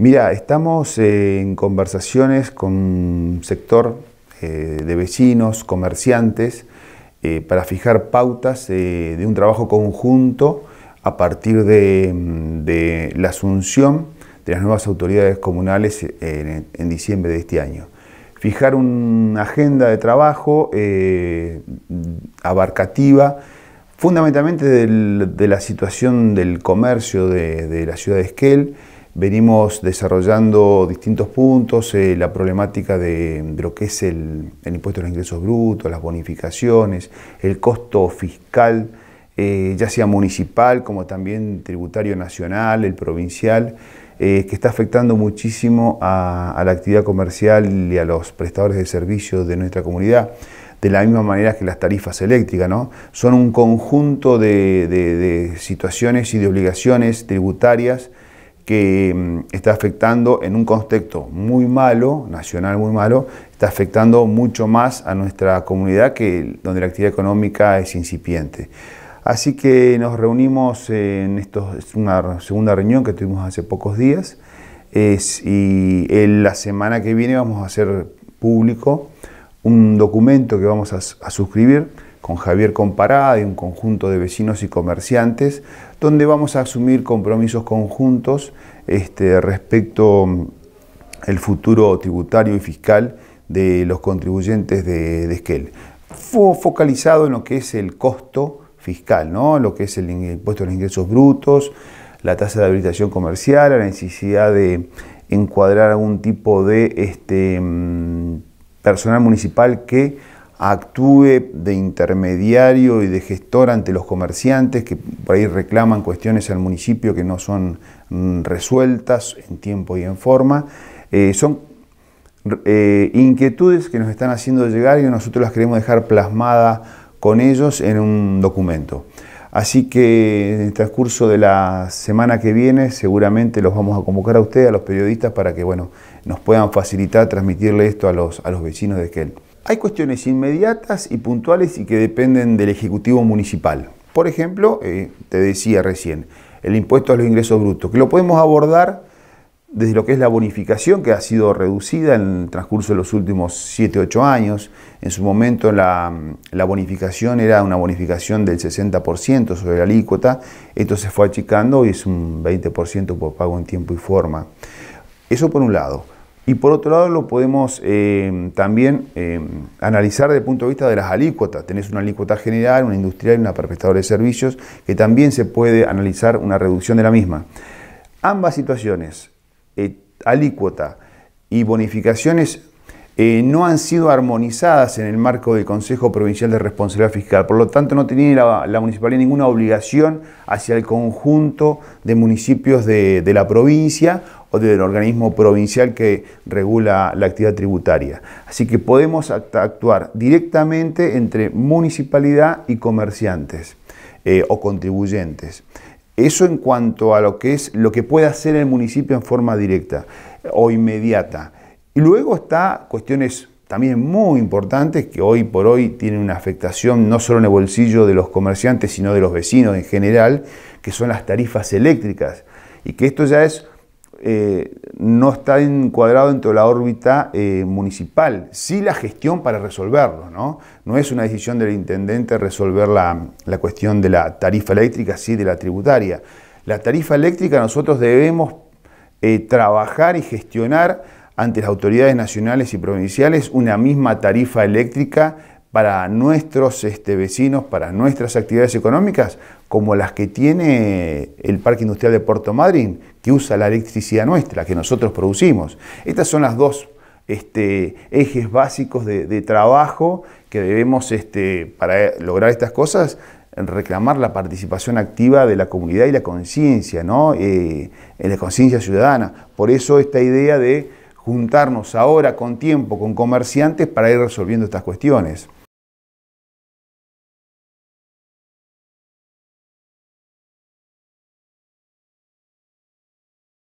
Mira, estamos eh, en conversaciones con un sector eh, de vecinos, comerciantes, eh, para fijar pautas de un trabajo conjunto a partir mm, de, la asunción de las nuevas autoridades comunales en, diciembre de este año. Fijar una agenda de trabajo abarcativa, fundamentalmente de la situación del comercio de la ciudad de Esquel, venimos desarrollando distintos puntos, eh, la problemática de, lo que es el, impuesto a los ingresos brutos, las bonificaciones, el costo fiscal, eh, ya sea municipal como también tributario nacional, el provincial, eh, que está afectando muchísimo a, la actividad comercial y a los prestadores de servicios de nuestra comunidad de la misma manera que las tarifas eléctricas, Son un conjunto de situaciones y de obligaciones tributarias que mm, está afectando en un contexto muy malo, nacional muy malo, está afectando mucho más a nuestra comunidad que donde la actividad económica es incipiente. Así que nos reunimos en esto es una segunda reunión que tuvimos hace pocos días y en la semana que viene vamos a hacer público un documento que vamos a suscribir con Javier Comparada y un conjunto de vecinos y comerciantes, donde vamos a asumir compromisos conjuntos este, respecto al mm, futuro tributario y fiscal de los contribuyentes de, de Esquel. Fue focalizado en lo que es el costo fiscal, ¿no? lo que es el impuesto a los ingresos brutos, la tasa de habilitación comercial, la necesidad de encuadrar algún tipo de este, mm, personal municipal que actúe de intermediario y de gestor ante los comerciantes que por ahí reclaman cuestiones al municipio que no son mm, resueltas en tiempo y en forma. Eh, son eh, inquietudes que nos están haciendo llegar y nosotros las queremos dejar plasmadas con ellos en un documento. Así que en el transcurso de la semana que viene seguramente los vamos a convocar a ustedes, a los periodistas, para que bueno, nos puedan facilitar transmitirle esto a los, a los vecinos de que hay cuestiones inmediatas y puntuales y que dependen del Ejecutivo Municipal. Por ejemplo, eh, te decía recién, el impuesto a los ingresos brutos, que lo podemos abordar desde lo que es la bonificación, que ha sido reducida en el transcurso de los últimos 7, 8 años. En su momento la, la bonificación era una bonificación del 60% sobre la alícuota, esto se fue achicando y es un 20% por pago en tiempo y forma. Eso por un lado. Y por otro lado lo podemos eh, también eh, analizar desde el punto de vista de las alícuotas. Tenés una alícuota general, una industrial y una para prestadores de servicios, que también se puede analizar una reducción de la misma. Ambas situaciones, eh, alícuota y bonificaciones, no han sido armonizadas en el marco del Consejo Provincial de Responsabilidad Fiscal. Por lo tanto, no tenía la, municipalidad ninguna obligación hacia el conjunto de municipios de, de la provincia o del organismo provincial que regula la actividad tributaria. Así que podemos actuar directamente entre municipalidad y comerciantes eh, o contribuyentes. Eso en cuanto a lo que es lo que puede hacer el municipio en forma directa o inmediata. Y luego está cuestiones también muy importantes que hoy por hoy tienen una afectación no solo en el bolsillo de los comerciantes, sino de los vecinos en general, que son las tarifas eléctricas. Y que esto ya es eh, no está encuadrado dentro de la órbita eh, municipal, sí la gestión para resolverlo, ¿no? es una decisión del intendente resolver la, cuestión de la tarifa eléctrica, sí de la tributaria. La tarifa eléctrica nosotros debemos eh, trabajar y gestionar ante las autoridades nacionales y provinciales una misma tarifa eléctrica para nuestros este, vecinos, para nuestras actividades económicas, como las que tiene el Parque Industrial de Puerto Madryn, que usa la electricidad nuestra, que nosotros producimos. Estas son las dos este, ejes básicos de, trabajo que debemos, este, para lograr estas cosas, reclamar la participación activa de la comunidad y la conciencia, ¿no? Eh, la conciencia ciudadana. Por eso esta idea de juntarnos ahora con tiempo, con comerciantes, para ir resolviendo estas cuestiones.